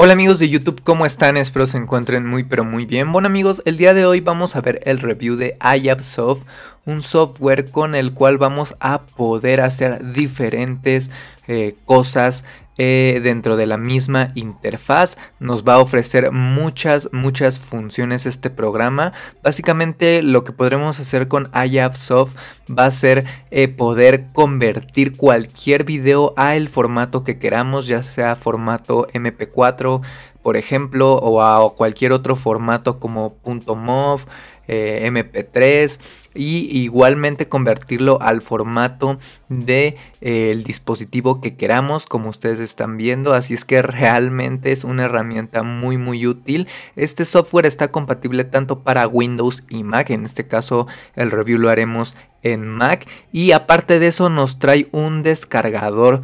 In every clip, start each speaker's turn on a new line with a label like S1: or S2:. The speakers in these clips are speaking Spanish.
S1: Hola amigos de YouTube, ¿cómo están? Espero se encuentren muy pero muy bien. Bueno amigos, el día de hoy vamos a ver el review de iAppSoft, un software con el cual vamos a poder hacer diferentes eh, cosas eh, dentro de la misma interfaz. Nos va a ofrecer muchas, muchas funciones este programa. Básicamente lo que podremos hacer con iAppSoft va a ser eh, poder convertir cualquier video a el formato que queramos, ya sea formato MP4, por ejemplo, o a cualquier otro formato como .mov, eh, MP3 y igualmente convertirlo al formato del de, eh, dispositivo que queramos como ustedes están viendo así es que realmente es una herramienta muy muy útil este software está compatible tanto para Windows y Mac en este caso el review lo haremos en Mac y aparte de eso nos trae un descargador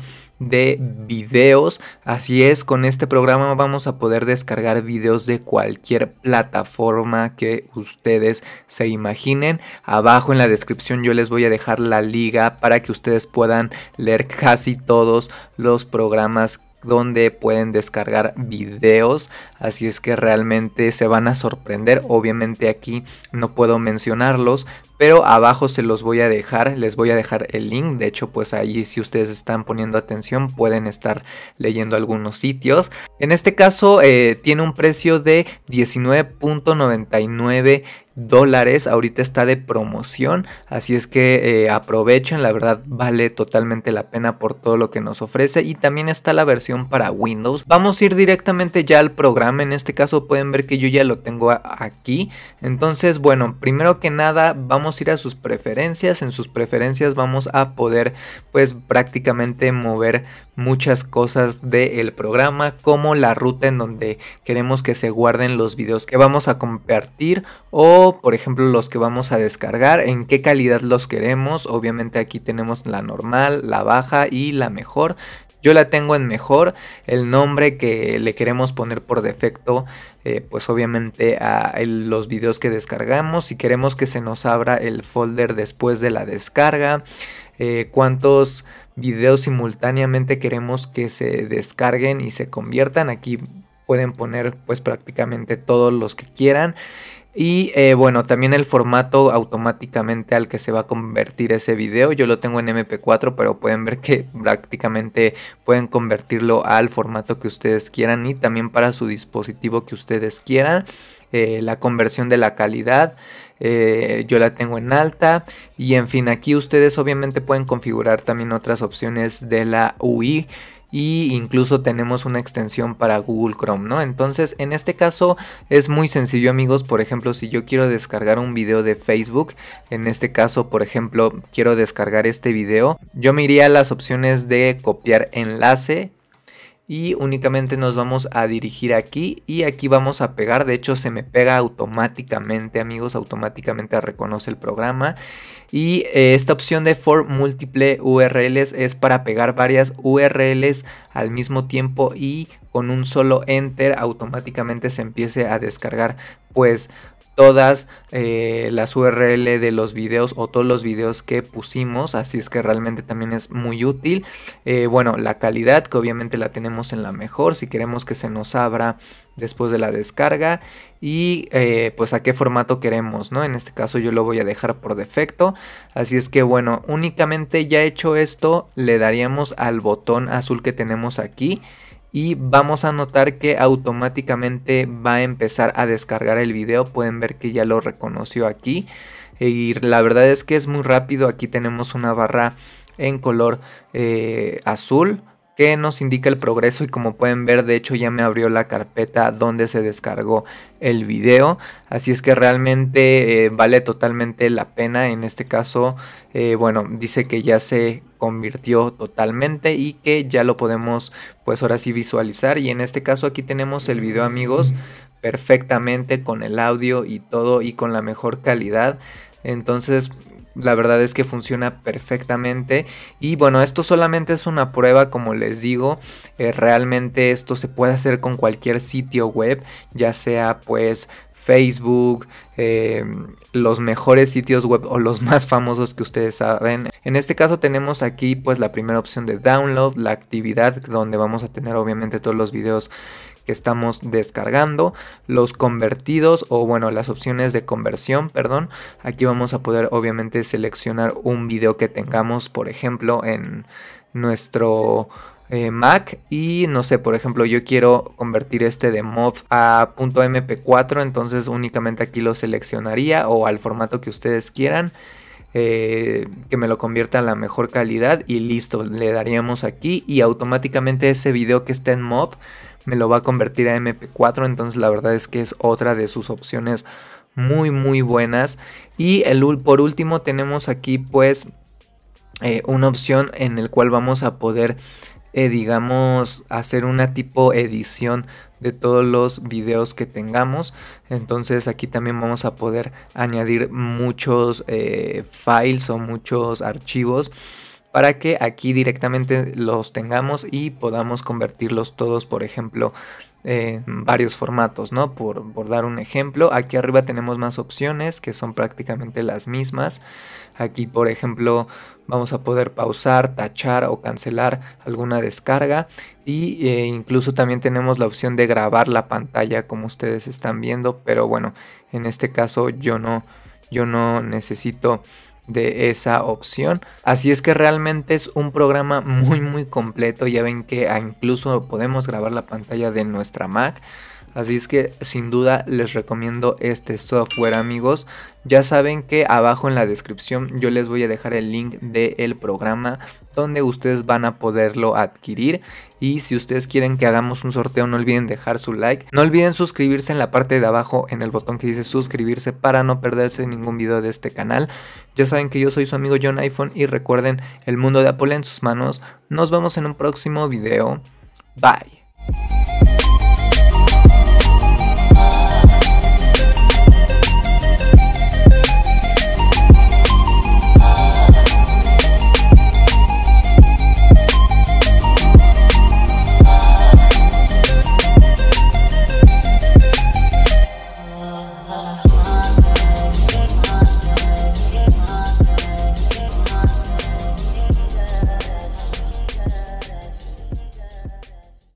S1: de videos. Así es, con este programa vamos a poder descargar videos de cualquier plataforma que ustedes se imaginen. Abajo en la descripción yo les voy a dejar la liga para que ustedes puedan leer casi todos los programas donde pueden descargar videos así es que realmente se van a sorprender. Obviamente aquí no puedo mencionarlos, pero abajo se los voy a dejar, les voy a dejar el link, de hecho pues ahí si ustedes están poniendo atención pueden estar leyendo algunos sitios. En este caso eh, tiene un precio de 19.99 dólares, ahorita está de promoción, así es que eh, aprovechen, la verdad vale totalmente la pena por todo lo que nos ofrece y también está la versión para Windows. Vamos a ir directamente ya al programa en este caso pueden ver que yo ya lo tengo aquí. Entonces, bueno, primero que nada vamos a ir a sus preferencias. En sus preferencias vamos a poder pues prácticamente mover muchas cosas del programa como la ruta en donde queremos que se guarden los videos que vamos a compartir o por ejemplo los que vamos a descargar, en qué calidad los queremos. Obviamente aquí tenemos la normal, la baja y la mejor. Yo la tengo en mejor, el nombre que le queremos poner por defecto, eh, pues obviamente a los videos que descargamos, si queremos que se nos abra el folder después de la descarga, eh, cuántos videos simultáneamente queremos que se descarguen y se conviertan, aquí pueden poner pues prácticamente todos los que quieran. Y eh, bueno, también el formato automáticamente al que se va a convertir ese video. Yo lo tengo en MP4, pero pueden ver que prácticamente pueden convertirlo al formato que ustedes quieran y también para su dispositivo que ustedes quieran. Eh, la conversión de la calidad. Eh, yo la tengo en alta y en fin aquí ustedes obviamente pueden configurar también otras opciones de la UI y incluso tenemos una extensión para Google Chrome, ¿no? Entonces, en este caso es muy sencillo, amigos. Por ejemplo, si yo quiero descargar un video de Facebook, en este caso, por ejemplo, quiero descargar este video, yo me iría a las opciones de copiar enlace y únicamente nos vamos a dirigir aquí y aquí vamos a pegar de hecho se me pega automáticamente amigos automáticamente reconoce el programa y eh, esta opción de for múltiple urls es para pegar varias urls al mismo tiempo y con un solo enter automáticamente se empiece a descargar pues todas eh, las URL de los videos o todos los videos que pusimos, así es que realmente también es muy útil. Eh, bueno, la calidad que obviamente la tenemos en la mejor si queremos que se nos abra después de la descarga y eh, pues a qué formato queremos, ¿no? En este caso yo lo voy a dejar por defecto, así es que bueno, únicamente ya hecho esto le daríamos al botón azul que tenemos aquí y vamos a notar que automáticamente va a empezar a descargar el video. Pueden ver que ya lo reconoció aquí eh, y la verdad es que es muy rápido. Aquí tenemos una barra en color eh, azul que nos indica el progreso y como pueden ver de hecho ya me abrió la carpeta donde se descargó el video así es que realmente eh, vale totalmente la pena en este caso bueno dice que ya se convirtió totalmente y que ya lo podemos pues ahora sí visualizar y en este caso aquí tenemos el video amigos perfectamente con el audio y todo y con la mejor calidad entonces la verdad es que funciona perfectamente y bueno esto solamente es una prueba como les digo eh, realmente esto se puede hacer con cualquier sitio web ya sea pues Facebook, em, los mejores sitios web o los más famosos que ustedes saben. En este caso tenemos aquí pues la primera opción de download, la actividad donde vamos a tener obviamente todos los videos que estamos descargando, los convertidos o bueno, las opciones de conversión, perdón. Aquí vamos a poder obviamente seleccionar un video que tengamos, por ejemplo, en nuestro eh, Mac y no sé, por ejemplo, yo quiero convertir este de MOV a .mp4, entonces únicamente aquí lo seleccionaría o al formato que ustedes quieran. Eh, que me lo convierta a la mejor calidad y listo, le daríamos aquí y automáticamente ese video que está en MOB. me lo va a convertir a MP4, entonces la verdad es que es otra de sus opciones muy muy buenas y el, por último tenemos aquí pues eh, una opción en el cual vamos a poder eh, digamos, hacer una tipo edición de todos los videos que tengamos. Entonces aquí también vamos a poder añadir muchos eh, files o muchos archivos para que aquí directamente los tengamos y podamos convertirlos todos, por ejemplo, en varios formatos, ¿no? Por, dar un ejemplo, aquí arriba tenemos más opciones que son prácticamente las mismas. Aquí, por ejemplo, vamos a poder pausar, tachar o cancelar alguna descarga. Y eh, incluso también tenemos la opción de grabar la pantalla como ustedes están viendo. Pero bueno, en este caso yo no, yo no necesito de esa opción. Así es que realmente es un programa muy muy completo. Ya ven que incluso podemos grabar la pantalla de nuestra Mac. Así es que sin duda les recomiendo este software amigos. Ya saben que abajo en la descripción yo les voy a dejar el link del programa donde ustedes van a poderlo adquirir. Y si ustedes quieren que hagamos un sorteo no olviden dejar su like. No olviden suscribirse en la parte de abajo en el botón que dice suscribirse para no perderse ningún video de este canal. Ya saben que yo soy su amigo John iPhone y recuerden el mundo de Apple en sus manos. Nos vemos en un próximo video. Bye.